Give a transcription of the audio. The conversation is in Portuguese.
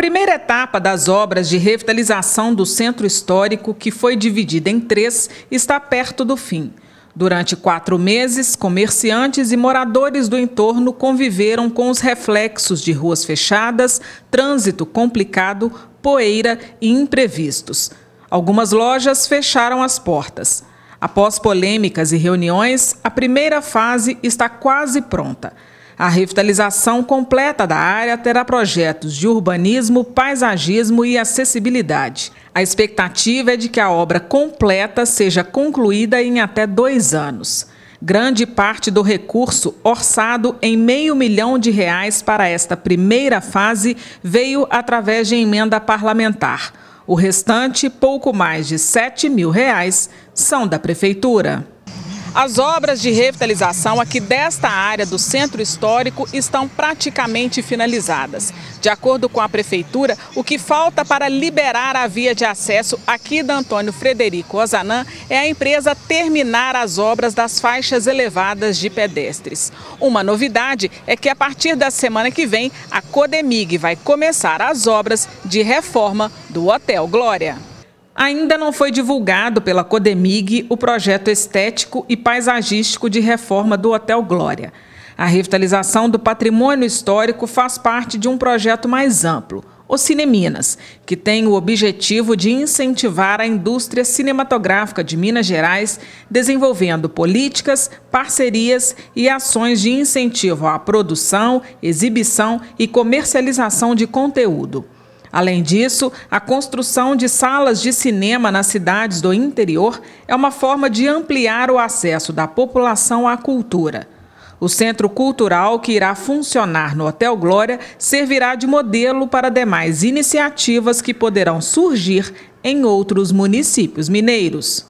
primeira etapa das obras de revitalização do centro histórico, que foi dividida em três, está perto do fim. Durante quatro meses, comerciantes e moradores do entorno conviveram com os reflexos de ruas fechadas, trânsito complicado, poeira e imprevistos. Algumas lojas fecharam as portas. Após polêmicas e reuniões, a primeira fase está quase pronta. A revitalização completa da área terá projetos de urbanismo, paisagismo e acessibilidade. A expectativa é de que a obra completa seja concluída em até dois anos. Grande parte do recurso, orçado em meio milhão de reais para esta primeira fase, veio através de emenda parlamentar. O restante, pouco mais de 7 mil reais, são da Prefeitura. As obras de revitalização aqui desta área do centro histórico estão praticamente finalizadas. De acordo com a prefeitura, o que falta para liberar a via de acesso aqui da Antônio Frederico Ozanam é a empresa terminar as obras das faixas elevadas de pedestres. Uma novidade é que a partir da semana que vem, a Codemig vai começar as obras de reforma do Hotel Glória. Ainda não foi divulgado pela Codemig o projeto estético e paisagístico de reforma do Hotel Glória. A revitalização do patrimônio histórico faz parte de um projeto mais amplo, o Cineminas, que tem o objetivo de incentivar a indústria cinematográfica de Minas Gerais, desenvolvendo políticas, parcerias e ações de incentivo à produção, exibição e comercialização de conteúdo. Além disso, a construção de salas de cinema nas cidades do interior é uma forma de ampliar o acesso da população à cultura. O centro cultural que irá funcionar no Hotel Glória servirá de modelo para demais iniciativas que poderão surgir em outros municípios mineiros.